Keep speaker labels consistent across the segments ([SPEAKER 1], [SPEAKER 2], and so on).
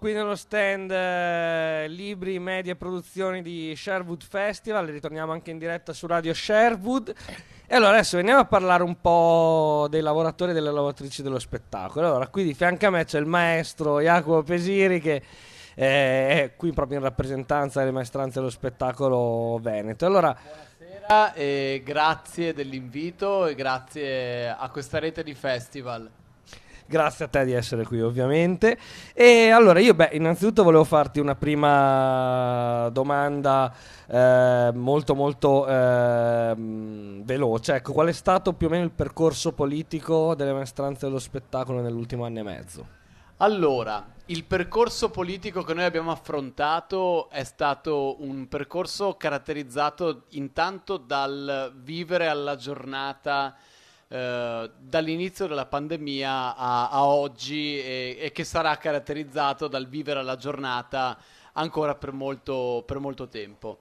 [SPEAKER 1] Qui nello stand eh, Libri Media Produzioni di Sherwood Festival, ritorniamo anche in diretta su Radio Sherwood. E allora adesso veniamo a parlare un po' dei lavoratori e delle lavoratrici dello spettacolo. Allora, qui di fianco a me c'è il maestro Jacopo Pesiri che eh, è qui proprio in rappresentanza delle maestranze dello spettacolo Veneto. Allora, Buonasera
[SPEAKER 2] e grazie dell'invito e grazie a questa rete di festival.
[SPEAKER 1] Grazie a te di essere qui ovviamente. E allora io beh, innanzitutto volevo farti una prima domanda eh, molto molto eh, veloce. Ecco, qual è stato più o meno il percorso politico delle maestranze dello spettacolo nell'ultimo anno e mezzo?
[SPEAKER 2] Allora, il percorso politico che noi abbiamo affrontato è stato un percorso caratterizzato intanto dal vivere alla giornata eh, dall'inizio della pandemia a, a oggi e, e, che sarà caratterizzato dal vivere alla giornata ancora per molto, per molto tempo.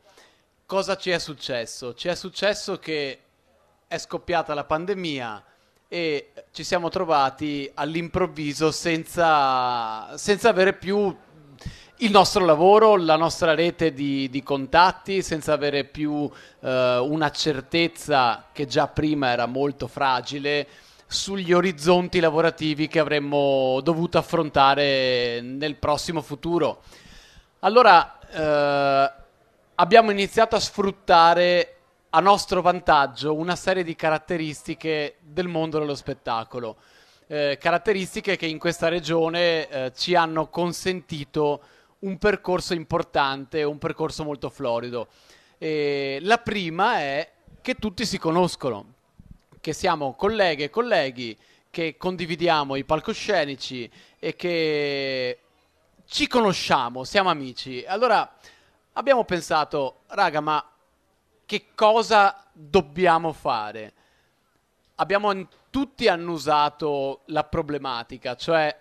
[SPEAKER 2] Cosa ci è successo? Ci è successo che è scoppiata la pandemia, e ci siamo trovati all'improvviso senza, senza avere più il nostro lavoro, la nostra rete di, di contatti, senza avere più eh, una certezza che già prima era molto fragile sugli orizzonti lavorativi che avremmo dovuto affrontare nel prossimo futuro. Allora eh, abbiamo iniziato a sfruttare a nostro vantaggio una serie di caratteristiche del mondo dello spettacolo. Eh, caratteristiche che in questa regione eh, ci hanno consentito un percorso importante, un percorso molto florido. E la prima è che tutti si conoscono, che siamo colleghe e colleghi, che condividiamo i palcoscenici e che ci conosciamo, siamo amici. Allora abbiamo pensato, raga, ma che cosa dobbiamo fare. Abbiamo tutti annusato la problematica, cioè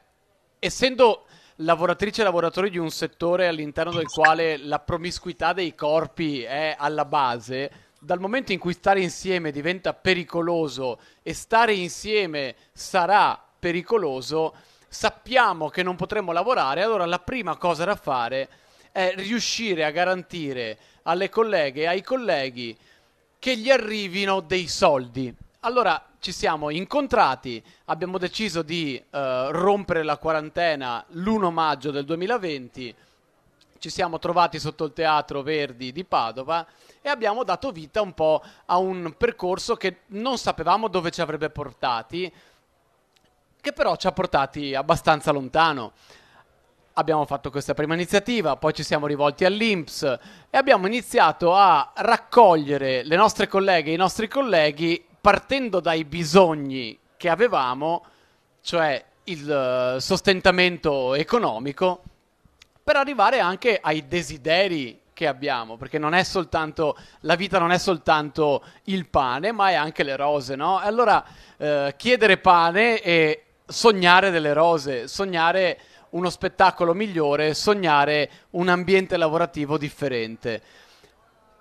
[SPEAKER 2] essendo lavoratrici e lavoratori di un settore all'interno del quale la promiscuità dei corpi è alla base, dal momento in cui stare insieme diventa pericoloso e stare insieme sarà pericoloso, sappiamo che non potremo lavorare, allora la prima cosa da fare è è riuscire a garantire alle colleghe e ai colleghi che gli arrivino dei soldi. Allora ci siamo incontrati, abbiamo deciso di eh, rompere la quarantena l'1 maggio del 2020, ci siamo trovati sotto il Teatro Verdi di Padova e abbiamo dato vita un po' a un percorso che non sapevamo dove ci avrebbe portati, che però ci ha portati abbastanza lontano abbiamo fatto questa prima iniziativa, poi ci siamo rivolti all'INPS e abbiamo iniziato a raccogliere le nostre colleghe e i nostri colleghi partendo dai bisogni che avevamo, cioè il eh, sostentamento economico, per arrivare anche ai desideri che abbiamo, perché non è soltanto la vita non è soltanto il pane, ma è anche le rose, no? E allora eh, chiedere pane e sognare delle rose, sognare uno spettacolo migliore, sognare un ambiente lavorativo differente.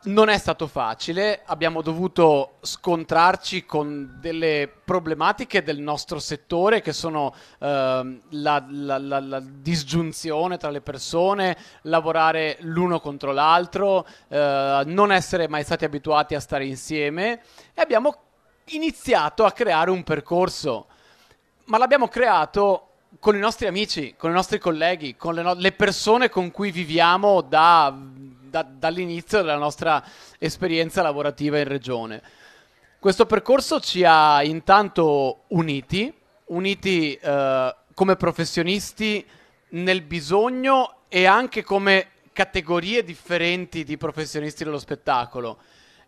[SPEAKER 2] Non è stato facile, abbiamo dovuto scontrarci con delle problematiche del nostro settore che sono ehm, la, la, la, la, disgiunzione tra le persone, lavorare l'uno contro l'altro, eh, non essere mai stati abituati a stare insieme e abbiamo iniziato a creare un percorso, ma l'abbiamo creato con i nostri amici, con i nostri colleghi, con le, no- le persone con cui viviamo da, da, dall'inizio della nostra esperienza lavorativa in regione. Questo percorso ci ha intanto uniti, uniti eh, come professionisti nel bisogno e anche come categorie differenti di professionisti dello spettacolo.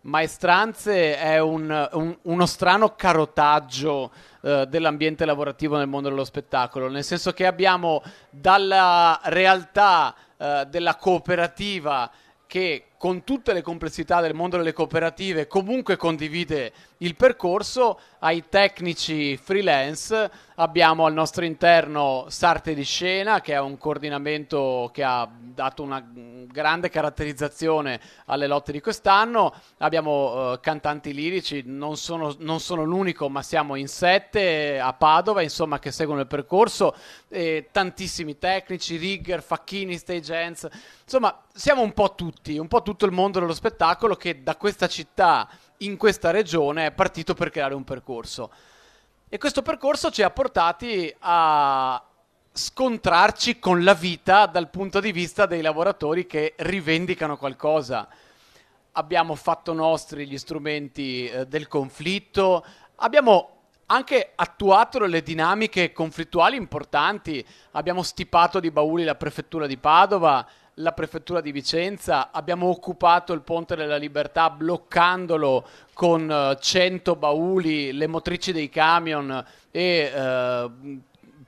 [SPEAKER 2] Maestranze è un, un, uno strano carotaggio eh, dell'ambiente lavorativo nel mondo dello spettacolo, nel senso che abbiamo dalla realtà eh, della cooperativa che con tutte le complessità del mondo delle cooperative, comunque condivide il percorso, ai tecnici freelance abbiamo al nostro interno Sarte di Scena, che è un coordinamento che ha dato una grande caratterizzazione alle lotte di quest'anno, abbiamo eh, cantanti lirici, non sono, non sono, l'unico, ma siamo in sette a Padova, insomma, che seguono il percorso, eh, tantissimi tecnici, Rigger, Facchini, Stage Hands, insomma, siamo un po' tutti, un po' tutti tutto il mondo dello spettacolo che da questa città in questa regione è partito per creare un percorso. E questo percorso ci ha portati a scontrarci con la vita dal punto di vista dei lavoratori che rivendicano qualcosa. Abbiamo fatto nostri gli strumenti eh, del conflitto, abbiamo anche attuato delle dinamiche conflittuali importanti, abbiamo stipato di bauli la prefettura di Padova, la prefettura di Vicenza, abbiamo occupato il Ponte della Libertà bloccandolo con 100 eh, bauli, le motrici dei camion e eh,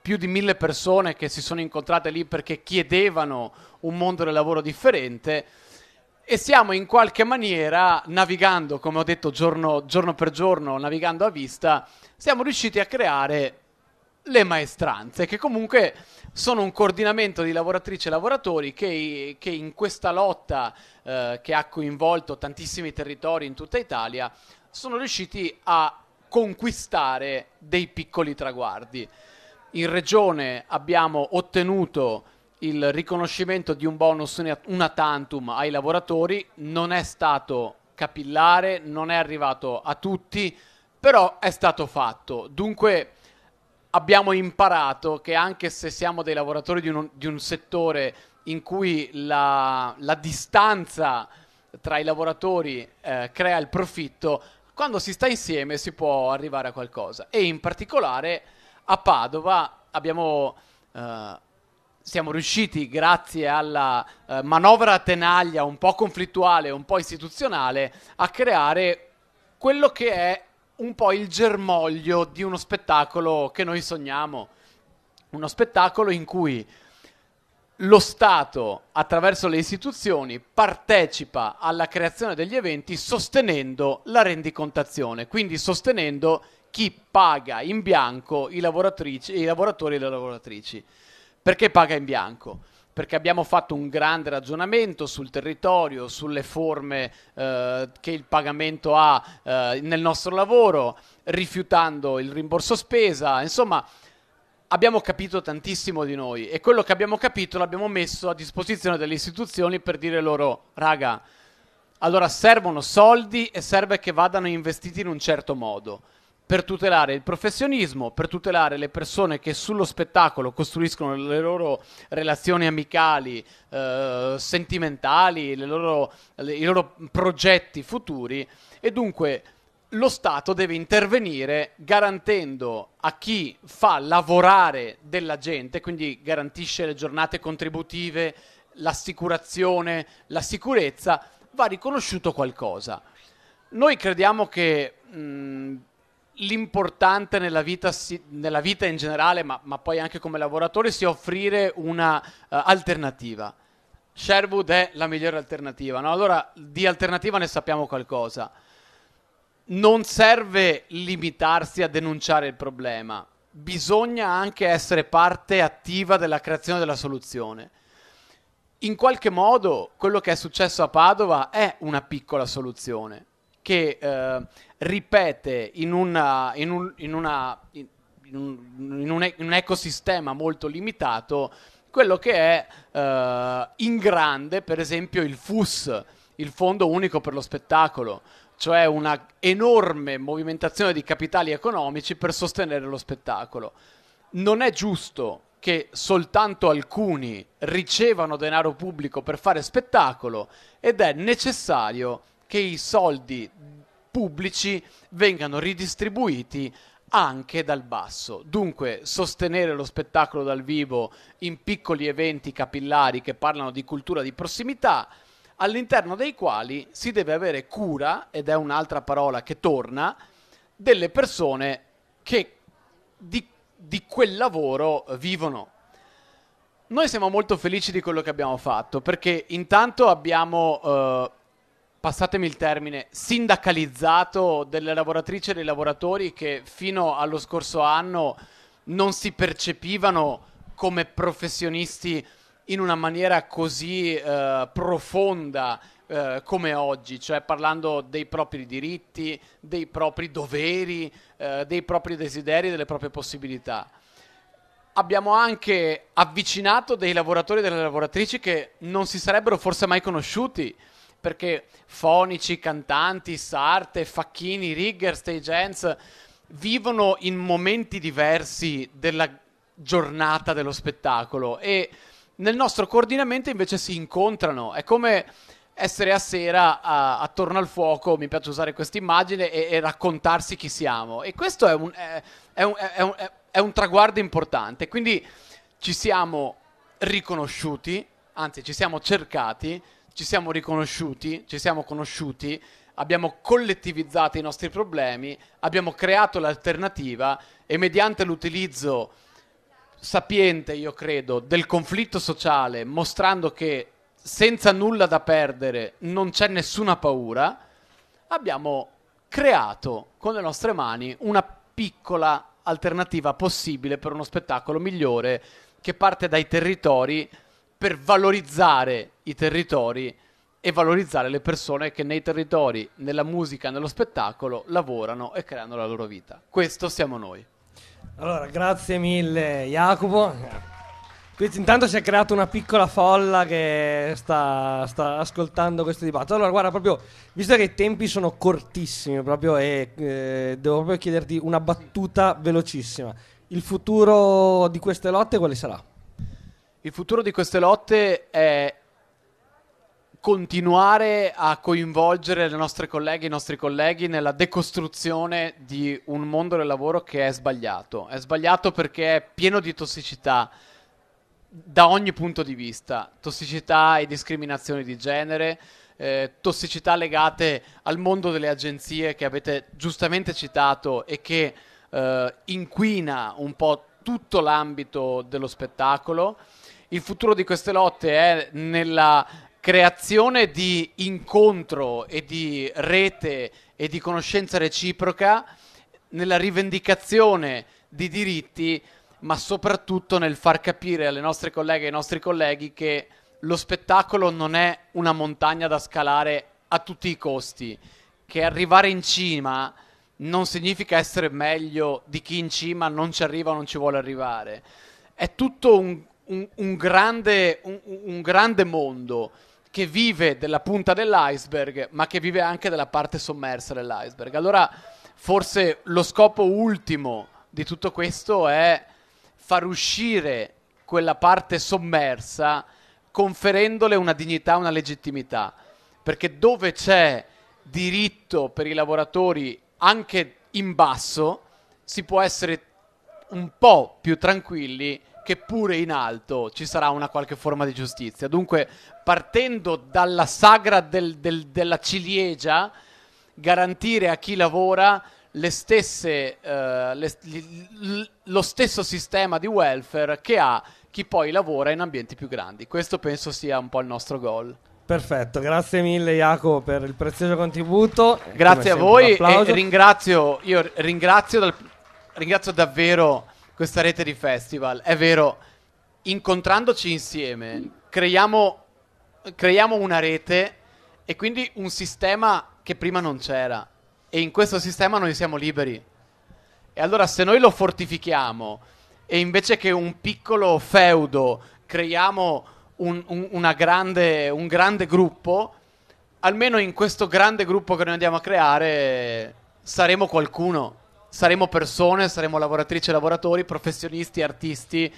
[SPEAKER 2] più di mille persone che si sono incontrate lì perché chiedevano un mondo del lavoro differente e stiamo in qualche maniera navigando, come ho detto giorno, giorno per giorno, navigando a vista, siamo riusciti a creare le maestranze, che comunque sono un coordinamento di lavoratrici e lavoratori che, che in questa lotta eh, che ha coinvolto tantissimi territori in tutta Italia sono riusciti a conquistare dei piccoli traguardi. In regione abbiamo ottenuto il riconoscimento di un bonus una tantum ai lavoratori, non è stato capillare, non è arrivato a tutti, però è stato fatto. Dunque abbiamo imparato che anche se siamo dei lavoratori di un, di un settore in cui la, la, distanza tra i lavoratori eh, crea il profitto, quando si sta insieme si può arrivare a qualcosa. E in particolare a Padova abbiamo... Eh, siamo riusciti, grazie alla eh, manovra a tenaglia un po' conflittuale, un po' istituzionale, a creare quello che è un po' il germoglio di uno spettacolo che noi sogniamo, uno spettacolo in cui lo Stato, attraverso le istituzioni, partecipa alla creazione degli eventi sostenendo la rendicontazione, quindi sostenendo chi paga in bianco i, i lavoratori e le lavoratrici. Perché paga in bianco? perché abbiamo fatto un grande ragionamento sul territorio, sulle forme eh, che il pagamento ha eh, nel nostro lavoro, rifiutando il rimborso spesa, insomma abbiamo capito tantissimo di noi e quello che abbiamo capito l'abbiamo messo a disposizione delle istituzioni per dire loro raga, allora servono soldi e serve che vadano investiti in un certo modo per tutelare il professionismo, per tutelare le persone che sullo spettacolo costruiscono le loro relazioni amicali, eh, sentimentali, loro, le, i loro progetti futuri e dunque lo Stato deve intervenire garantendo a chi fa lavorare della gente, quindi garantisce le giornate contributive, l'assicurazione, la sicurezza, va riconosciuto qualcosa. Noi crediamo che... Mh, l'importante nella vita, nella vita, in generale, ma, ma, poi anche come lavoratore, sia offrire un'alternativa. Eh, uh, Sherwood è la migliore alternativa, no? allora di alternativa ne sappiamo qualcosa. Non serve limitarsi a denunciare il problema, bisogna anche essere parte attiva della creazione della soluzione. In qualche modo quello che è successo a Padova è una piccola soluzione che eh, ripete in, una, in, un, in, una, in, un, in un ecosistema molto limitato quello che è eh, in grande, per esempio, il FUS, il Fondo Unico per lo Spettacolo, cioè una enorme movimentazione di capitali economici per sostenere lo spettacolo. Non è giusto che soltanto alcuni ricevano denaro pubblico per fare spettacolo ed è necessario che i soldi pubblici vengano ridistribuiti anche dal basso. Dunque, sostenere lo spettacolo dal vivo in piccoli eventi capillari che parlano di cultura di prossimità, all'interno dei quali si deve avere cura, ed è un'altra parola che torna, delle persone che di, di quel lavoro vivono. Noi siamo molto felici di quello che abbiamo fatto perché intanto abbiamo eh, passatemi il termine, sindacalizzato delle lavoratrici e dei lavoratori che fino allo scorso anno non si percepivano come professionisti in una maniera così eh, profonda eh, come oggi, cioè parlando dei propri diritti, dei propri doveri, eh, dei propri desideri, delle proprie possibilità. Abbiamo anche avvicinato dei lavoratori e delle lavoratrici che non si sarebbero forse mai conosciuti perché fonici, cantanti, Sarte, Facchini, Rigger, Stage Hands vivono in momenti diversi della giornata dello spettacolo e nel nostro coordinamento invece si incontrano. È come essere a sera a, attorno al fuoco, mi piace usare questa immagine, e, e, raccontarsi chi siamo. E questo è un, è, è, un, un, è un, traguardo importante. Quindi ci siamo riconosciuti, anzi ci siamo cercati, ci siamo riconosciuti, ci siamo conosciuti, abbiamo collettivizzato i nostri problemi, abbiamo creato l'alternativa e mediante l'utilizzo sapiente, io credo, del conflitto sociale, mostrando che senza nulla da perdere non c'è nessuna paura, abbiamo creato con le nostre mani una piccola alternativa possibile per uno spettacolo migliore che parte dai territori per valorizzare i territori e valorizzare le persone che nei territori, nella musica, nello spettacolo lavorano e creano la loro vita. Questo siamo noi.
[SPEAKER 1] Allora, grazie mille Jacopo. Qui intanto si è creata una piccola folla che sta, sta, ascoltando questo dibattito. Allora, guarda, proprio, visto che i tempi sono cortissimi, proprio, e eh, devo proprio chiederti una battuta velocissima.
[SPEAKER 2] Il futuro di queste lotte quale sarà? Il futuro di queste lotte è continuare a coinvolgere le nostre colleghe e i nostri colleghi nella decostruzione di un mondo del lavoro che è sbagliato. È sbagliato perché è pieno di tossicità da ogni punto di vista, tossicità e discriminazioni di genere, eh, tossicità legate al mondo delle agenzie che avete giustamente citato e che eh, inquina un po' tutto l'ambito dello spettacolo. Il futuro di queste lotte è nella creazione di incontro e di rete e di conoscenza reciproca nella rivendicazione di diritti, ma soprattutto nel far capire alle nostre colleghe e ai nostri colleghi che lo spettacolo non è una montagna da scalare a tutti i costi, che arrivare in cima non significa essere meglio di chi in cima non ci arriva o non ci vuole arrivare. È tutto un, un, un, grande, un grande mondo che vive della punta dell'iceberg, ma che vive anche della parte sommersa dell'iceberg. Allora, forse lo scopo ultimo di tutto questo è far uscire quella parte sommersa conferendole una dignità, una legittimità. Perché dove c'è diritto per i lavoratori anche in basso, si può essere un po' più tranquilli che pure in alto ci sarà una qualche forma di giustizia. Dunque, partendo dalla sagra del, del, della ciliegia, garantire a chi lavora stesse, eh, le, lo stesso sistema di welfare che ha chi poi lavora in ambienti più grandi. Questo penso sia un po' il nostro goal.
[SPEAKER 1] Perfetto, grazie mille Jacopo per il prezioso contributo.
[SPEAKER 2] Grazie Come a sempre, voi e ringrazio, io ringrazio, dal, ringrazio davvero questa rete di festival. È vero, incontrandoci insieme, creiamo, creiamo una rete e quindi un sistema che prima non c'era. E in questo sistema noi siamo liberi. E allora se noi lo fortifichiamo e invece che un piccolo feudo creiamo un, un, una grande, un grande gruppo, almeno in questo grande gruppo che noi andiamo a creare saremo qualcuno saremo persone, saremo lavoratrici e lavoratori, professionisti, artisti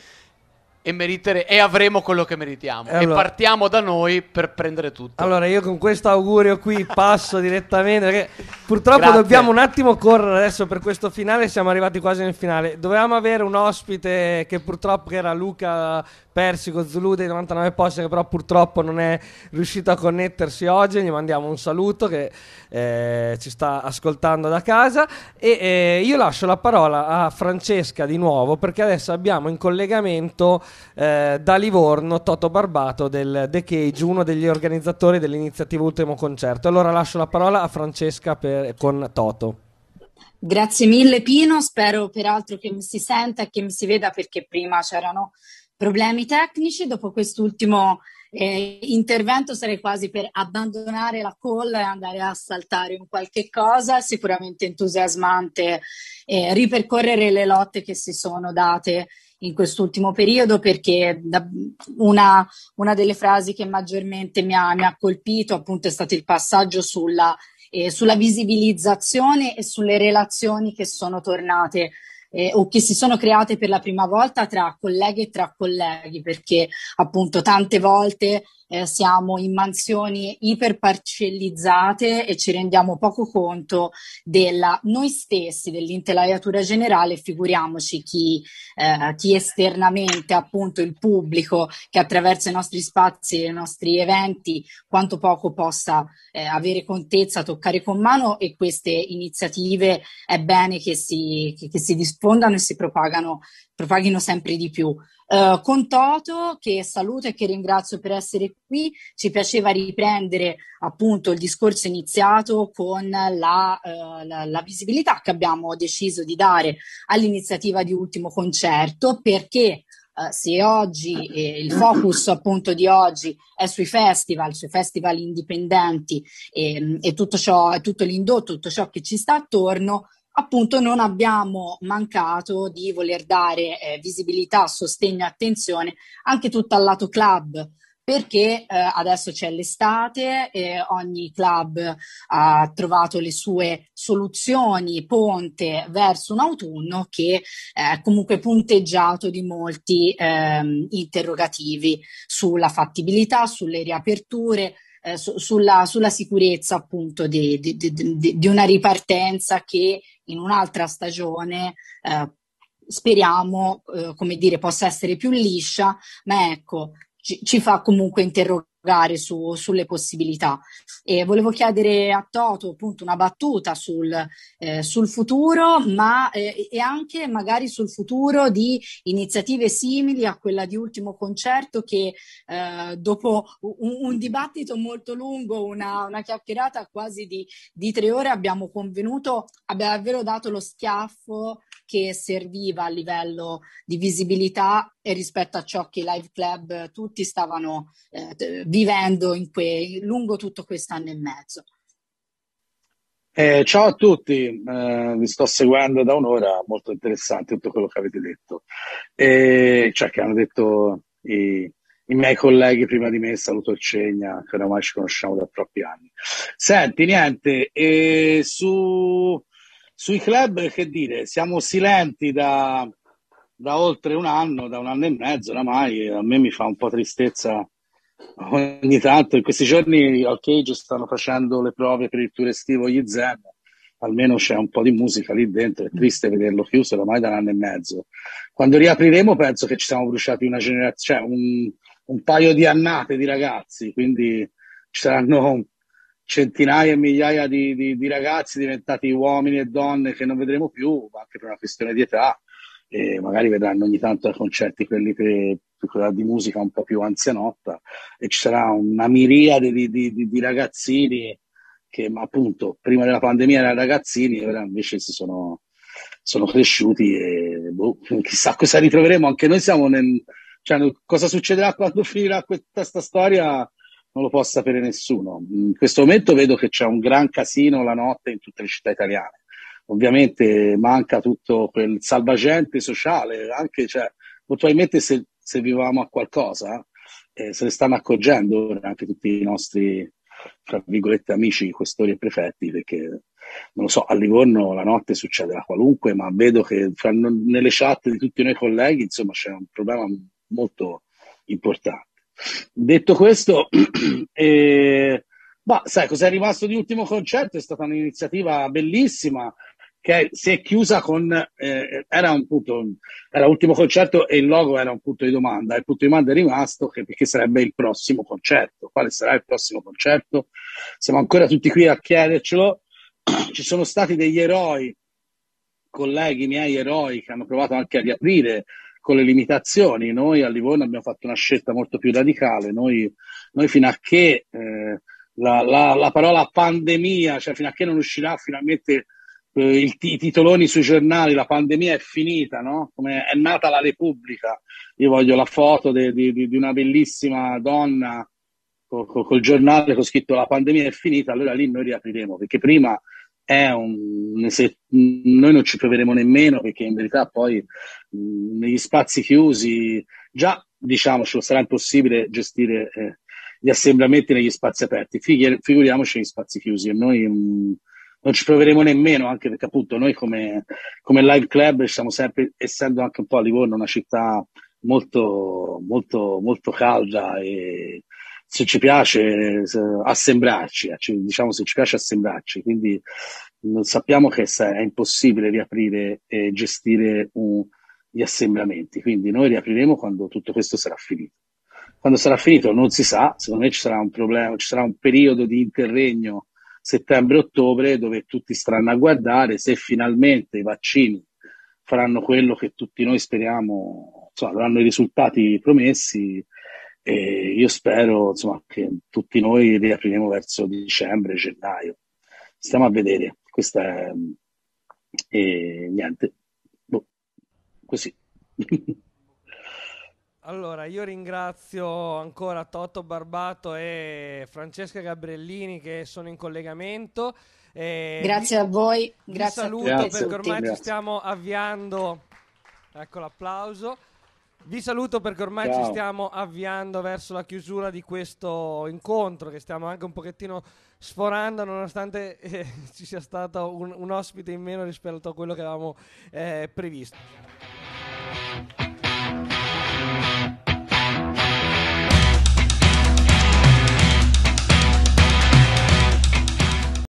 [SPEAKER 2] e, meritere- e avremo quello che meritiamo. E, allora- e partiamo da noi per prendere tutto.
[SPEAKER 1] Allora, io con questo augurio qui passo direttamente. Perché purtroppo Grazie. dobbiamo un attimo correre adesso per questo finale. Siamo arrivati quasi nel finale. Dovevamo avere un ospite che purtroppo era Luca Persico Zulu dei 99 Posse, che però purtroppo non è riuscito a connettersi oggi. Gli mandiamo un saluto che eh, ci sta ascoltando da casa. E eh, io lascio la parola a Francesca di nuovo perché adesso abbiamo in collegamento eh, da Livorno Toto Barbato del The Cage, uno degli organizzatori dell'iniziativa Ultimo Concerto. Allora lascio la parola a Francesca per, con Toto.
[SPEAKER 3] Grazie mille Pino, spero peraltro che mi si senta e che mi si veda perché prima c'erano problemi tecnici, dopo quest'ultimo eh, intervento sarei quasi per abbandonare la call e andare a saltare un qualche cosa, sicuramente entusiasmante eh, ripercorrere le lotte che si sono date in quest'ultimo periodo perché una, una delle frasi che maggiormente mi ha, mi ha, colpito appunto è stato il passaggio sulla, eh, sulla visibilizzazione e sulle relazioni che sono tornate eh, o che si sono create per la prima volta tra colleghi e tra colleghi, perché appunto tante volte eh, siamo in mansioni iperparcellizzate e ci rendiamo poco conto della noi stessi, dell'intelaiatura generale, figuriamoci chi, eh, chi esternamente, appunto il pubblico che attraverso i nostri spazi e i nostri eventi quanto poco possa eh, avere contezza, toccare con mano e queste iniziative è bene che si, che, che si diffondano e si propagano propaghino sempre di più. Uh, con Toto, che saluto e che ringrazio per essere qui, ci piaceva riprendere appunto il discorso iniziato con la, uh, la, la visibilità che abbiamo deciso di dare all'iniziativa di Ultimo Concerto perché Uh, se oggi eh, il focus appunto di oggi è sui festival, sui festival indipendenti e, ehm, e tutto ciò, tutto l'indotto, tutto ciò che ci sta attorno, appunto non abbiamo mancato di voler dare eh, visibilità, sostegno e attenzione anche tutto al lato club perché eh, adesso c'è l'estate e ogni club ha trovato le sue soluzioni ponte verso un autunno che è eh, comunque punteggiato di molti ehm, interrogativi sulla fattibilità, sulle riaperture, eh, su, sulla, sulla, sicurezza appunto di, di, di, di, una ripartenza che in un'altra stagione eh, speriamo, eh, come dire, possa essere più liscia, ma ecco, ci, ci fa comunque interrogare interrogare su, sulle possibilità. E volevo chiedere a Toto appunto una battuta sul, eh, sul futuro, ma eh, e anche magari sul futuro di iniziative simili a quella di Ultimo Concerto che eh, dopo un, un, dibattito molto lungo, una, una chiacchierata quasi di, di, tre ore abbiamo convenuto, abbia davvero dato lo schiaffo che serviva a livello di visibilità e rispetto a ciò che i live club eh, tutti stavano eh, vivendo que- lungo tutto quest'anno e mezzo.
[SPEAKER 4] Eh, ciao a tutti, eh, vi sto seguendo da un'ora, molto interessante tutto quello che avete detto, eh, cioè che hanno detto i, i miei colleghi prima di me, saluto il Cegna, che oramai ci conosciamo da troppi anni. Senti, niente, eh, su sui club, che dire, siamo silenti da, da oltre un anno, da un anno e mezzo oramai, a me mi fa un po' tristezza ogni tanto. In questi giorni al Cage stanno facendo le prove per il tour estivo gli Zen, almeno c'è un po' di musica lì dentro, è triste vederlo chiuso oramai da un anno e mezzo. Quando riapriremo penso che ci siamo bruciati una generazione, cioè un, un paio di annate di ragazzi, quindi ci saranno centinaia e migliaia di, di, di, ragazzi diventati uomini e donne che non vedremo più, anche per una questione di età, e magari vedranno ogni tanto ai concerti quelli che, di musica un po' più anzianotta e ci sarà una miriade di, di ragazzini che ma appunto prima della pandemia erano ragazzini e ora invece si sono, sono cresciuti e boh, chissà cosa ritroveremo, anche noi siamo nel... Cioè, cosa succederà quando finirà questa storia non lo può sapere nessuno. In questo momento vedo che c'è un gran casino la notte in tutte le città italiane. Ovviamente manca tutto quel salvagente sociale, anche, cioè, probabilmente se servivamo a qualcosa, eh, se ne stanno accorgendo anche tutti i nostri, tra virgolette, amici, questori e prefetti, perché non lo so, a Livorno la notte succede succederà qualunque, ma vedo che fra, nelle chat di tutti noi colleghi, insomma, c'è un problema molto importante. Detto questo, eh, ma sai cos'è rimasto di ultimo concerto? È stata un'iniziativa bellissima che si è chiusa con eh, era un punto era l'ultimo concerto e il logo era un punto di domanda il punto di domanda è rimasto che, perché sarebbe il prossimo concerto quale sarà il prossimo concerto siamo ancora tutti qui a chiedercelo ci sono stati degli eroi colleghi miei eroi che hanno provato anche a riaprire con le limitazioni. Noi a Livorno abbiamo fatto una scelta molto più radicale. Noi, noi fino a che eh, la, la, la, parola pandemia, cioè fino a che non uscirà finalmente eh, il, i titoloni sui giornali, la pandemia è finita, no? Come è nata la Repubblica. Io voglio la foto di una bellissima donna col, col, col giornale con scritto la pandemia è finita, allora lì noi riapriremo, perché prima è un, se, noi non ci proveremo nemmeno perché in verità poi mh, negli spazi chiusi già diciamocelo sarà impossibile gestire eh, gli assembramenti negli spazi aperti Fighi, figuriamoci negli spazi chiusi e noi mh, non ci proveremo nemmeno anche perché appunto noi come, come live club siamo sempre essendo anche un po' a Livorno una città molto molto molto calda e se ci piace se, assembrarci, eh, diciamo se ci piace assembrarci, quindi sappiamo che è impossibile riaprire e gestire un, gli assembramenti, quindi noi riapriremo quando tutto questo sarà finito. Quando sarà finito non si sa, secondo me ci sarà un problema, ci sarà un periodo di interregno settembre-ottobre dove tutti staranno a guardare se finalmente i vaccini faranno quello che tutti noi speriamo, insomma, avranno i risultati promessi e io spero insomma, che tutti noi riapriremo verso dicembre, gennaio. Stiamo a vedere. Questa è... E niente, boh. così.
[SPEAKER 1] Allora, io ringrazio ancora Toto Barbato e Francesca Gabriellini che sono in collegamento. E grazie vi, a voi, grazie a tutti. Saluto perché ormai grazie. ci stiamo avviando. Ecco l'applauso. Vi saluto perché ormai Ciao. ci stiamo avviando verso la chiusura di questo incontro che stiamo anche un pochettino sforando nonostante eh, ci sia stato un, un, ospite in meno rispetto a quello che avevamo eh, previsto.